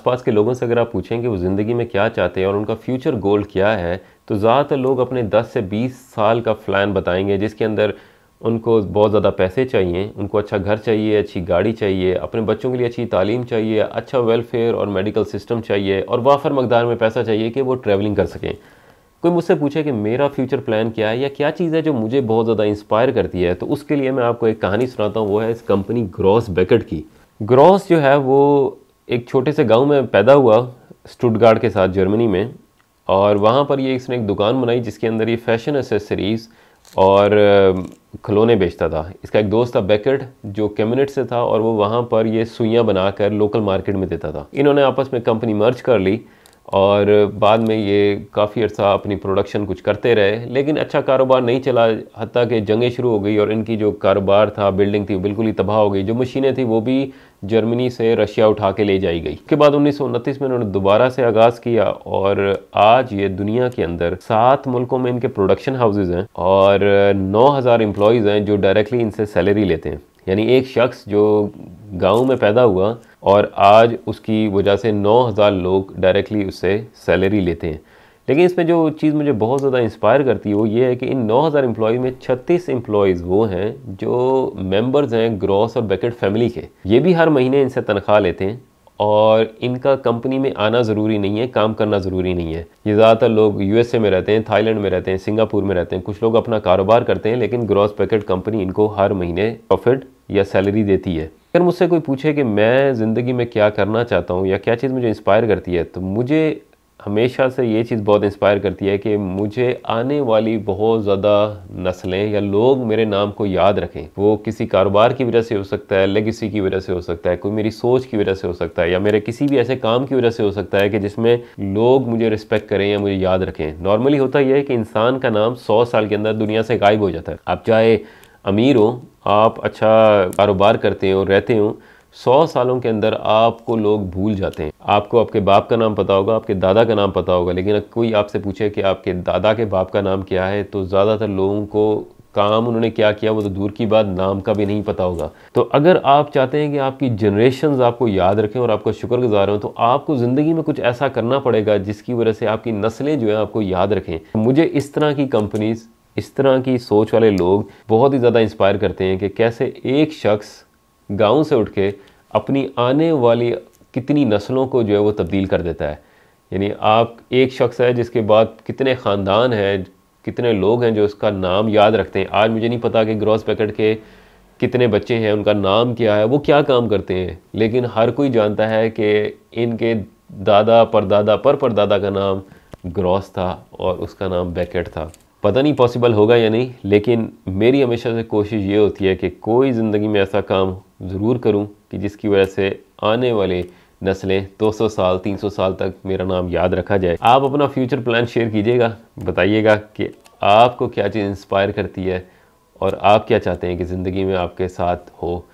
आसपास के लोगों से अगर आप पूछें कि वो ज़िंदगी में क्या चाहते हैं और उनका फ्यूचर गोल क्या है तो ज़्यादातर लोग अपने 10 से 20 साल का प्लान बताएंगे जिसके अंदर उनको बहुत ज़्यादा पैसे चाहिए उनको अच्छा घर चाहिए अच्छी गाड़ी चाहिए अपने बच्चों के लिए अच्छी तालीम चाहिए अच्छा वेलफेयर और मेडिकल सिस्टम चाहिए और वाफर मकदार में पैसा चाहिए कि वो ट्रैवलिंग कर सकें कोई मुझसे पूछे कि मेरा फ्यूचर प्लान क्या है या क्या चीज़ है जो मुझे बहुत ज़्यादा इंस्पायर करती है तो उसके लिए मैं आपको एक कहानी सुनाता हूँ वो है इस कंपनी ग्रॉस बेकट की ग्रॉस जो है वो एक छोटे से गांव में पैदा हुआ स्टुटगार्ड के साथ जर्मनी में और वहाँ पर ये इसने एक दुकान बनाई जिसके अंदर ये फैशन एसेसरीज़ और खिलौने बेचता था इसका एक दोस्त था बैकेट जो कैमिनेट से था और वो वहाँ पर ये सुइयाँ बनाकर लोकल मार्केट में देता था इन्होंने आपस में कंपनी मर्ज कर ली और बाद में ये काफ़ी अर्सा अपनी प्रोडक्शन कुछ करते रहे लेकिन अच्छा कारोबार नहीं चला हती कि जंगें शुरू हो गई और इनकी जो कारोबार था बिल्डिंग थी बिल्कुल ही तबाह हो गई जो मशीनें थी वो भी जर्मनी से रशिया उठा के ले जाई गई उसके बाद उन्नीस में इन्होंने दोबारा से आगाज़ किया और आज ये दुनिया के अंदर सात मुल्कों में इनके प्रोडक्शन हाउसेज हैं और नौ हज़ार हैं जो डायरेक्टली इनसे सैलरी लेते हैं यानी एक शख्स जो गांव में पैदा हुआ और आज उसकी वजह से 9000 लोग डायरेक्टली उससे सैलरी लेते हैं लेकिन इसमें जो चीज़ मुझे बहुत ज़्यादा इंस्पायर करती है वो ये है कि इन 9000 एम्प्लॉय में 36 एम्प्लॉयज़ वो हैं जो मेंबर्स हैं ग्रॉस और बैकेट फैमिली के ये भी हर महीने इनसे तनख्वाह लेते हैं और इनका कंपनी में आना ज़रूरी नहीं है काम करना ज़रूरी नहीं है ये ज़्यादातर लोग यू में रहते हैं थाईलैंड में रहते हैं सिंगापुर में रहते हैं कुछ लोग अपना कारोबार करते हैं लेकिन ग्रॉस पैकेट कंपनी इनको हर महीने प्रॉफिट या सैलरी देती है अगर मुझसे कोई पूछे कि मैं ज़िंदगी में क्या करना चाहता हूँ या क्या चीज़ मुझे इंस्पायर करती है तो मुझे हमेशा से ये चीज़ बहुत इंस्पायर करती है कि मुझे आने वाली बहुत ज़्यादा नस्लें या लोग मेरे नाम को याद रखें वो किसी कारोबार की वजह से हो सकता है लेगेसी की वजह से हो सकता है कोई मेरी सोच की वजह से हो सकता है या मेरे किसी भी ऐसे काम की वजह से हो सकता है कि जिसमें लोग मुझे रिस्पेक्ट करें या मुझे याद रखें नॉर्मली होता यह है कि इंसान का नाम सौ साल के अंदर दुनिया से गायब हो जाता है आप चाहे अमीर हो आप अच्छा कारोबार करते हो रहते हो सौ सालों के अंदर आपको लोग भूल जाते हैं आपको आपके बाप का नाम पता होगा आपके दादा का नाम पता होगा लेकिन कोई आपसे पूछे कि आपके दादा के बाप का नाम क्या है तो ज़्यादातर लोगों को काम उन्होंने क्या किया वो तो दूर की बात नाम का भी नहीं पता होगा तो अगर आप चाहते हैं कि आपकी जनरेशन आपको याद रखें और आपका शुक्रगुजार हो तो आपको ज़िंदगी में कुछ ऐसा करना पड़ेगा जिसकी वजह से आपकी नस्लें जो है आपको याद रखें मुझे इस तरह की कंपनीज़ इस तरह की सोच वाले लोग बहुत ही ज़्यादा इंस्पायर करते हैं कि कैसे एक शख्स गांव से उठ के अपनी आने वाली कितनी नस्लों को जो है वो तब्दील कर देता है यानी आप एक शख्स है जिसके बाद कितने ख़ानदान हैं कितने लोग हैं जो उसका नाम याद रखते हैं आज मुझे नहीं पता कि ग्रॉस पैकेट के कितने बच्चे हैं उनका नाम क्या है वो क्या काम करते हैं लेकिन हर कोई जानता है कि इनके दादा परदादा पर परदादा का नाम ग्रॉस था और उसका नाम बैकेट था पता नहीं पॉसिबल होगा या नहीं लेकिन मेरी हमेशा से कोशिश ये होती है कि कोई ज़िंदगी में ऐसा काम ज़रूर करूं कि जिसकी वजह से आने वाले नस्लें 200 साल 300 साल तक मेरा नाम याद रखा जाए आप अपना फ्यूचर प्लान शेयर कीजिएगा बताइएगा कि आपको क्या चीज़ इंस्पायर करती है और आप क्या चाहते हैं कि ज़िंदगी में आपके साथ हो